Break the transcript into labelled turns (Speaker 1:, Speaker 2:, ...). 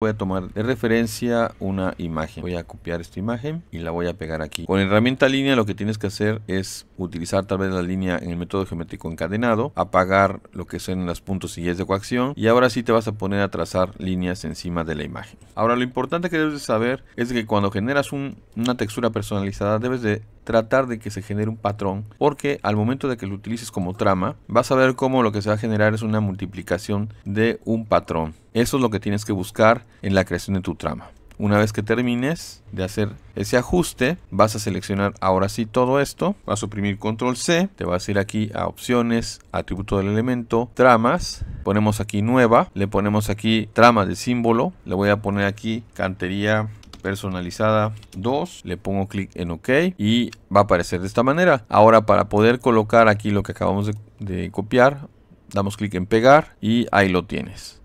Speaker 1: Voy a tomar de referencia una imagen. Voy a copiar esta imagen
Speaker 2: y la voy a pegar aquí. Con
Speaker 1: herramienta línea lo que tienes que hacer es utilizar tal vez la línea en el método geométrico encadenado, apagar lo que son las puntos y es de coacción y ahora sí te vas a poner a trazar líneas encima de la imagen. Ahora lo importante que debes de saber es que cuando generas una textura personalizada debes de tratar de que se genere un patrón, porque al momento de que lo utilices como trama, vas a ver cómo lo que se va a generar es una multiplicación de un patrón. Eso es lo que tienes que buscar en la creación de tu trama. Una vez que termines de hacer ese ajuste, vas a seleccionar ahora sí todo esto, vas a suprimir control C, te vas a ir aquí a opciones, atributo del elemento, tramas, ponemos aquí nueva, le ponemos aquí trama de símbolo, le voy a poner aquí cantería personalizada 2 le pongo clic en ok y va a aparecer de esta manera ahora para poder colocar aquí lo que acabamos de, copiar damos clic en pegar y ahí lo tienes